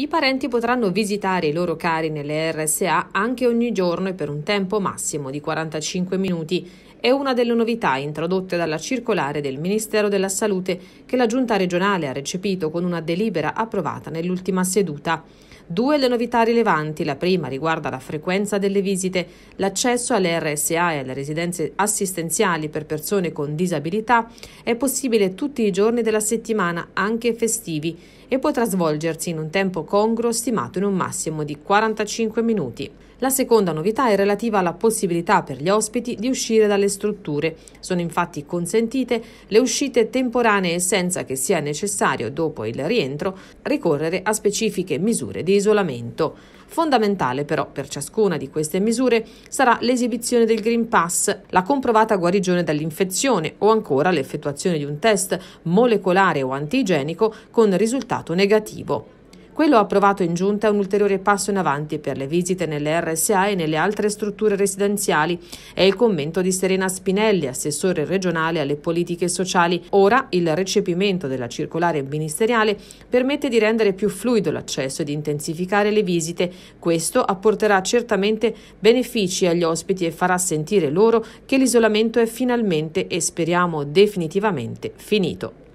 i parenti potranno visitare i loro cari nelle RSA anche ogni giorno e per un tempo massimo di 45 minuti. È una delle novità introdotte dalla circolare del Ministero della Salute che la Giunta regionale ha recepito con una delibera approvata nell'ultima seduta. Due le novità rilevanti, la prima riguarda la frequenza delle visite, l'accesso alle RSA e alle residenze assistenziali per persone con disabilità è possibile tutti i giorni della settimana, anche festivi, e potrà svolgersi in un tempo congruo stimato in un massimo di 45 minuti. La seconda novità è relativa alla possibilità per gli ospiti di uscire dalle strutture. Sono infatti consentite le uscite temporanee senza che sia necessario, dopo il rientro, ricorrere a specifiche misure di isolamento. Fondamentale però per ciascuna di queste misure sarà l'esibizione del Green Pass, la comprovata guarigione dall'infezione o ancora l'effettuazione di un test molecolare o antigenico con risultato negativo. Quello approvato in giunta è un ulteriore passo in avanti per le visite nelle RSA e nelle altre strutture residenziali. È il commento di Serena Spinelli, assessore regionale alle politiche sociali. Ora il recepimento della circolare ministeriale permette di rendere più fluido l'accesso e di intensificare le visite. Questo apporterà certamente benefici agli ospiti e farà sentire loro che l'isolamento è finalmente e speriamo definitivamente finito.